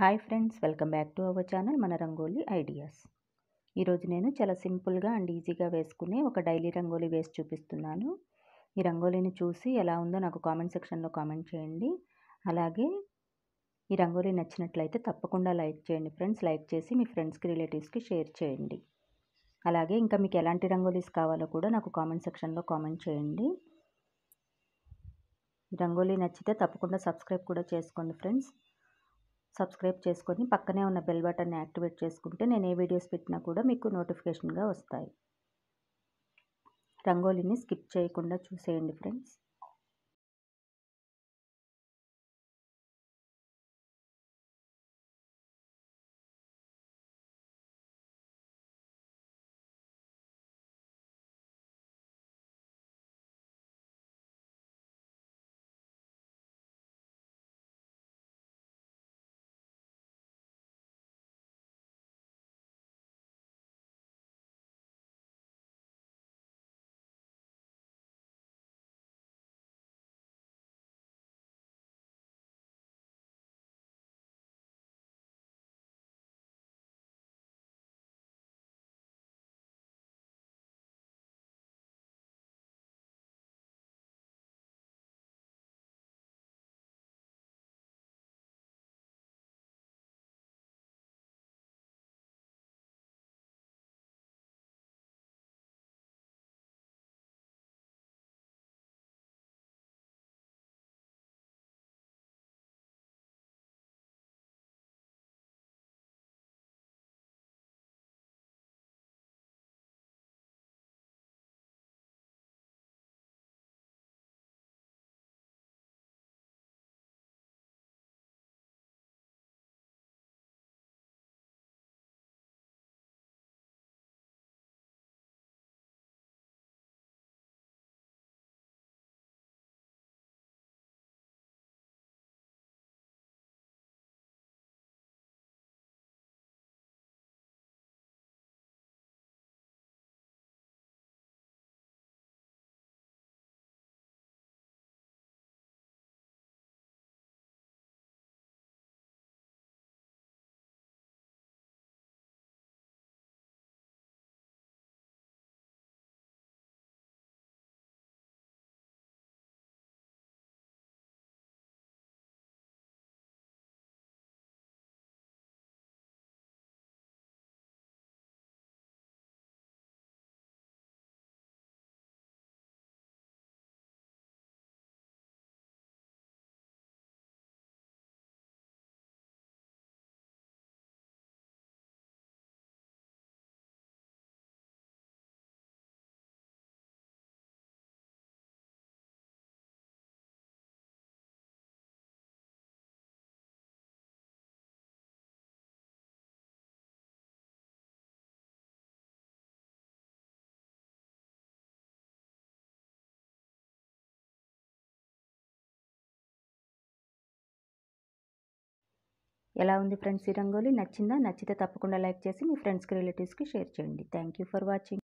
hi friends welcome back to our channel మన rangoli ideas ఈరోజు నేను చాలా సింపుల్గా అండ్ ఈజీగా వేసుకునే ఒక డైలీ రంగోలీ వేసి చూపిస్తున్నాను ఈ రంగోలీని చూసి ఎలా ఉందో నాకు కామెంట్ సెక్షన్లో కామెంట్ చేయండి అలాగే ఈ రంగోలీ నచ్చినట్లయితే తప్పకుండా లైక్ చేయండి ఫ్రెండ్స్ లైక్ చేసి మీ ఫ్రెండ్స్కి రిలేటివ్స్కి షేర్ చేయండి అలాగే ఇంకా మీకు ఎలాంటి రంగోలీస్ కావాలో కూడా నాకు కామెంట్ సెక్షన్లో కామెంట్ చేయండి రంగోలీ నచ్చితే తప్పకుండా సబ్స్క్రైబ్ కూడా చేసుకోండి ఫ్రెండ్స్ సబ్స్క్రైబ్ చేసుకొని పక్కనే ఉన్న బెల్ బటన్ని యాక్టివేట్ చేసుకుంటే నేను ఏ వీడియోస్ పెట్టినా కూడా మీకు నోటిఫికేషన్గా వస్తాయి రంగోలీని స్కిప్ చేయకుండా చూసేయండి ఫ్రెండ్స్ ఎలా ఉంది ఫ్రెండ్స్ ఈ రంగోలి నచ్చిందా నచ్చితే తప్పకుండా లైక్ చేసి మీ ఫ్రెండ్స్కి రిలేటివ్స్కి షేర్ చేయండి థ్యాంక్ ఫర్ వాచింగ్